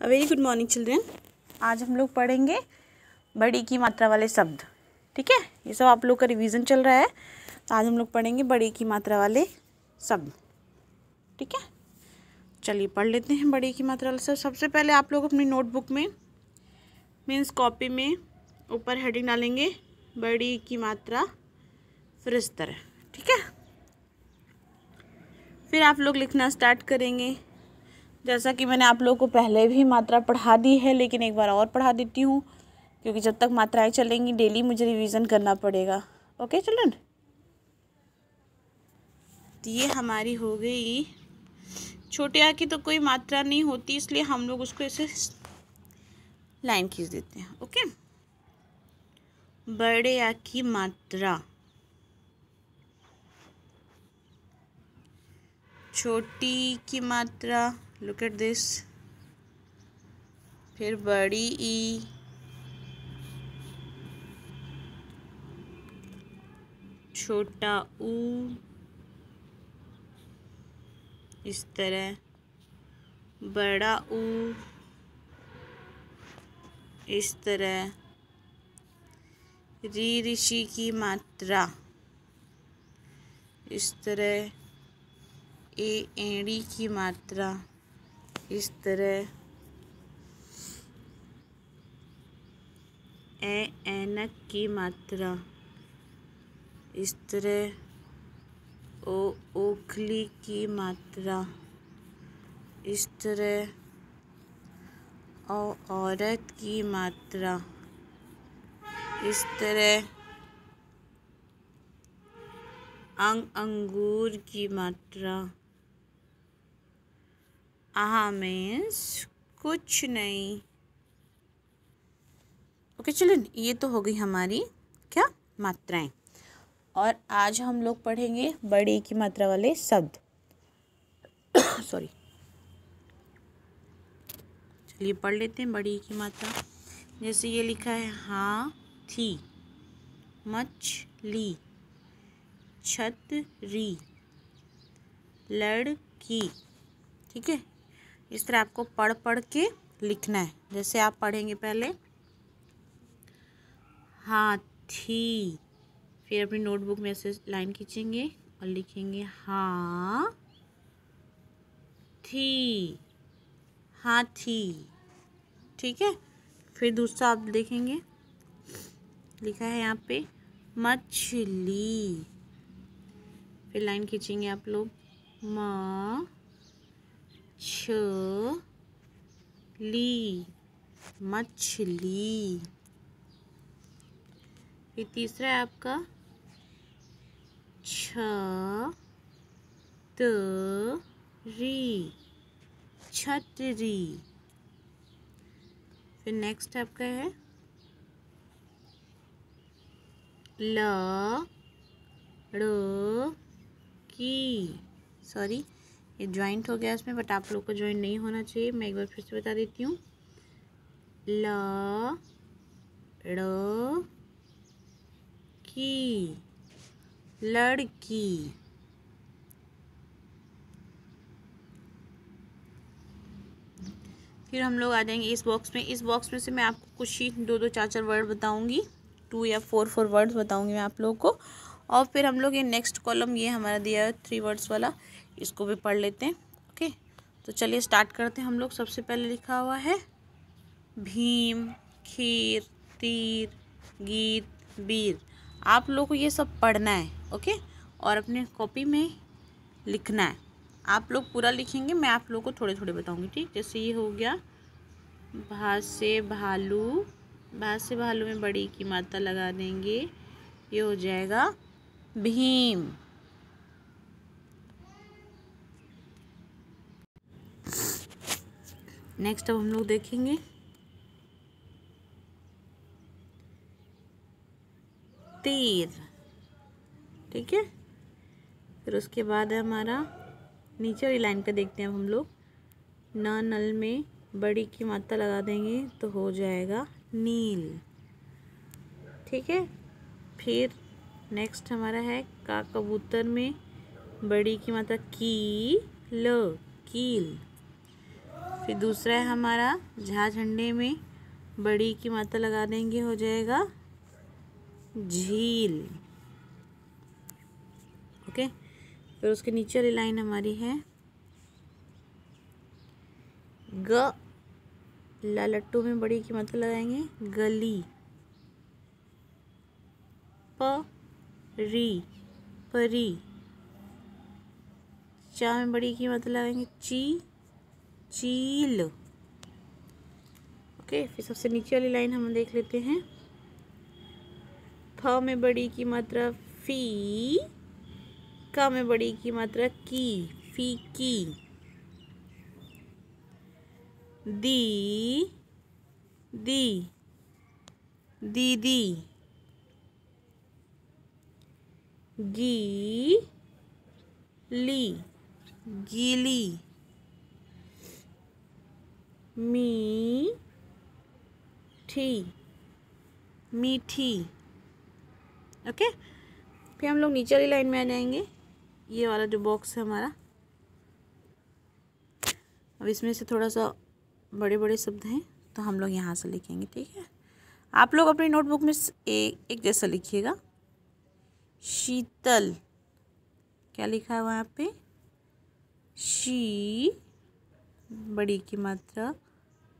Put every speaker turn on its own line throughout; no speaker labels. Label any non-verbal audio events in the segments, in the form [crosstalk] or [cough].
अ very good morning children आज हम लोग पढ़ेंगे बड़ी की मात्रा वाले शब्द ठीक है ये सब आप लोग का रिवीजन चल रहा है तो आज हम लोग पढ़ेंगे बड़ी की मात्रा वाले शब्द ठीक है चलिए पढ़ लेते हैं बड़ी की मात्रा वाले शब्द सबसे पहले आप लोग अपनी नोटबुक में मीन्स कॉपी में ऊपर हेडिंग डालेंगे बड़ी की मात्रा फिर इस तरह ठीक है फिर आप लोग लिखना स्टार्ट करेंगे जैसा कि मैंने आप लोगों को पहले भी मात्रा पढ़ा दी है लेकिन एक बार और पढ़ा देती हूँ क्योंकि जब तक मात्राएं चलेंगी डेली मुझे रिवीजन करना पड़ेगा ओके चलन तो ये हमारी हो गई छोटे आ की तो कोई मात्रा नहीं होती इसलिए हम लोग उसको ऐसे लाइन खींच देते हैं ओके बड़े आ की मात्रा छोटी की मात्रा लुक एट दिस फिर बड़ी ई e. छोटा ऊ इस तरह बड़ा ऊ इस तरह री ऋषि की मात्रा इस तरह ए एड़ी की मात्रा इस तरह ए एनक की मात्रा इस तरह ओ ओखली की मात्रा इस तरह ओ औरत की मात्रा इस तरह अंग अंगूर की मात्रा आहा मीन्स कुछ नहीं ओके चलो ये तो हो गई हमारी क्या मात्राएं और आज हम लोग पढ़ेंगे बड़े की मात्रा वाले शब्द सॉरी [coughs] चलिए पढ़ लेते हैं बड़ी की मात्रा जैसे ये लिखा है हा हाथी मछली छतरी लड़की ठीक है इस तरह आपको पढ़ पढ़ के लिखना है जैसे आप पढ़ेंगे पहले हाथी फिर अपनी नोटबुक में ऐसे लाइन खींचेंगे और लिखेंगे हाथी थी हाथी ठीक है फिर दूसरा आप देखेंगे लिखा है यहाँ पे मछली फिर लाइन खींचेंगे आप लोग म मछली मछली ये तीसरा है आपका छ री छतरी फिर नेक्स्ट आपका है ल की सॉरी ये ज्वाइंट हो गया इसमें बट आप लोग को ज्वाइंट नहीं होना चाहिए मैं एक बार फिर से बता देती हूँ ल की लड़की फिर हम लोग आ जाएंगे इस बॉक्स में इस बॉक्स में से मैं आपको कुछ ही दो दो चार चार वर्ड बताऊंगी टू या फोर फोर वर्ड्स बताऊंगी मैं आप लोगों को और फिर हम लोग ये नेक्स्ट कॉलम ये हमारा दिया है थ्री वर्ड्स वाला इसको भी पढ़ लेते हैं ओके तो चलिए स्टार्ट करते हैं हम लोग सबसे पहले लिखा हुआ है भीम खीर तीर गीत बीर आप लोग को ये सब पढ़ना है ओके और अपने कॉपी में लिखना है आप लोग पूरा लिखेंगे मैं आप लोग को थोड़े थोड़े बताऊंगी ठीक जैसे ये हो गया भासे भालू भासे भालू में बड़ी की माता लगा देंगे ये हो जाएगा भीम नेक्स्ट अब हम लोग देखेंगे तीर ठीक है फिर उसके बाद है हमारा नीचे वाली लाइन पे देखते हैं अब हम लोग न नल में बड़ी की मात्रा लगा देंगे तो हो जाएगा नील ठीक है फिर नेक्स्ट हमारा है का कबूतर में बड़ी की मात्रा की ल कील फिर दूसरा है हमारा झा झंडे में बड़ी की मात्रा लगा देंगे हो जाएगा झील ओके फिर उसके नीचे वाली लाइन हमारी है ग लट्टू में बड़ी की मात्रा लगाएंगे गली प री परी चा में बड़ी की मात्रा लगाएंगे ची चील ओके फिर सबसे नीचे वाली लाइन हम देख लेते हैं फ में बड़ी की मात्रा फी का में बड़ी की मात्रा की फी की दी दी दी दी गी ली गीली मीठी मीठी ओके फिर हम लोग नीचे वाली लाइन में आ जाएंगे ये वाला जो बॉक्स है हमारा अब इसमें से थोड़ा सा बड़े बड़े शब्द हैं तो हम लोग यहाँ से लिखेंगे ठीक है आप लोग अपनी नोटबुक में एक एक जैसा लिखिएगा शीतल क्या लिखा है वहाँ पे शी बड़ी की मात्रा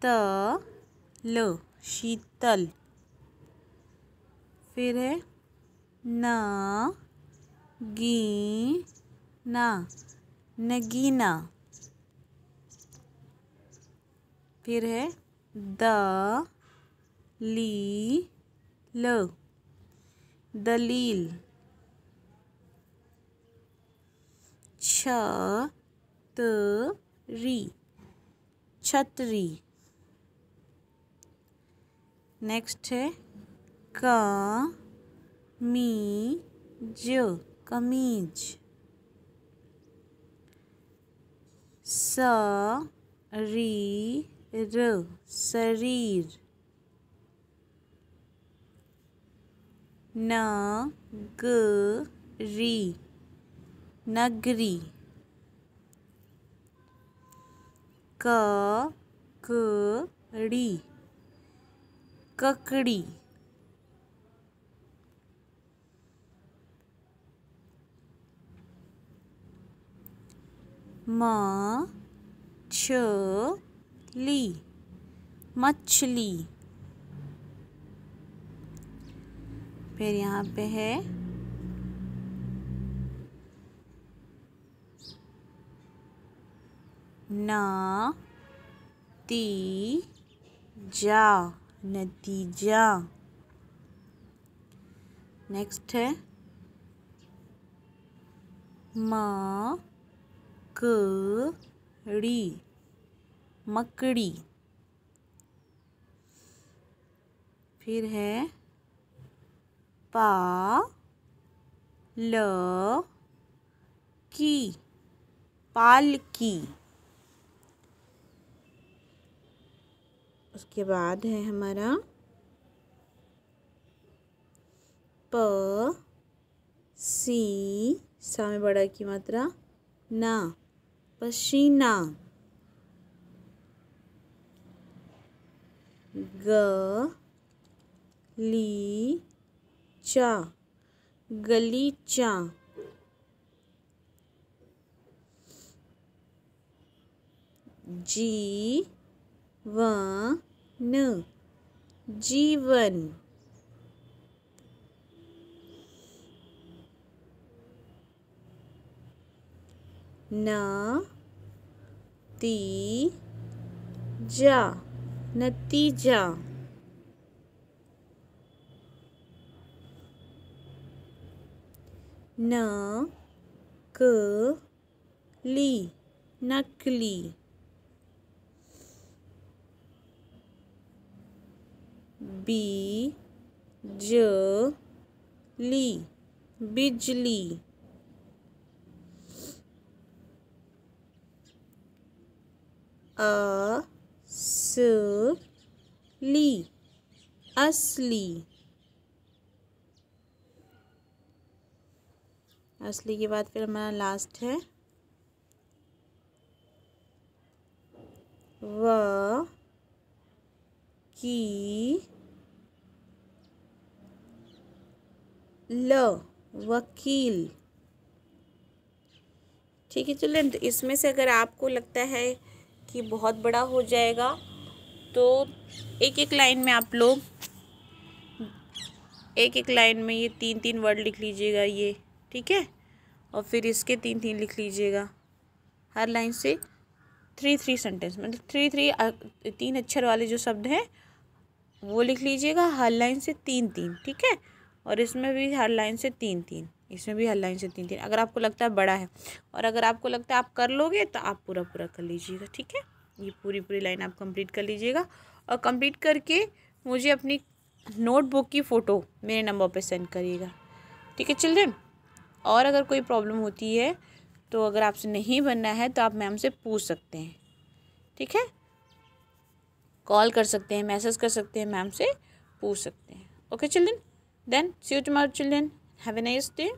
शीतल शीतल फिर है न गी ना नगीना फिर है द ली ल दलील छ त री छतरी नेक्स्ट है क मी ज कमीज स री र शरीर न ग री नगरी क कड़ी ककड़ी मछली मछली फिर यहाँ पे है ना ती जा नतीजा नेक्स्ट है मकड़ी मकड़ी फिर है पा ल की पाल की उसके बाद है हमारा प सी सामे बड़ा की मात्रा ना पसीना ग ली चा गली चा जी व न जीवन नतीजा नतीजा न ली नकली बी ज ली बिजली ली असली असली के बाद फिर हमारा लास्ट है व की ल वकील ठीक है चलें तो इसमें से अगर आपको लगता है कि बहुत बड़ा हो जाएगा तो एक एक लाइन में आप लोग एक एक लाइन में ये तीन तीन वर्ड लिख लीजिएगा ये ठीक है और फिर इसके तीन तीन लिख लीजिएगा हर लाइन से थ्री थ्री सेंटेंस मतलब थ्री थ्री तीन अक्षर वाले जो शब्द हैं वो लिख लीजिएगा हर लाइन से तीन तीन ठीक है और इसमें भी हर लाइन से तीन तीन इसमें भी हर लाइन से तीन तीन अगर आपको लगता है बड़ा है और अगर आपको लगता है आप कर लोगे तो आप पूरा पूरा कर लीजिएगा ठीक है ये पूरी पूरी लाइन आप कंप्लीट कर लीजिएगा और कंप्लीट करके मुझे अपनी नोटबुक की फ़ोटो मेरे नंबर पर सेंड करिएगा ठीक है चिल्ड्रेन और अगर कोई प्रॉब्लम होती है तो अगर आपसे नहीं बनना है तो आप मैम से पूछ सकते हैं ठीक है कॉल कर सकते हैं मैसेज कर सकते हैं मैम से पूछ सकते हैं okay children Then, see you tomorrow, children. Have a nice day.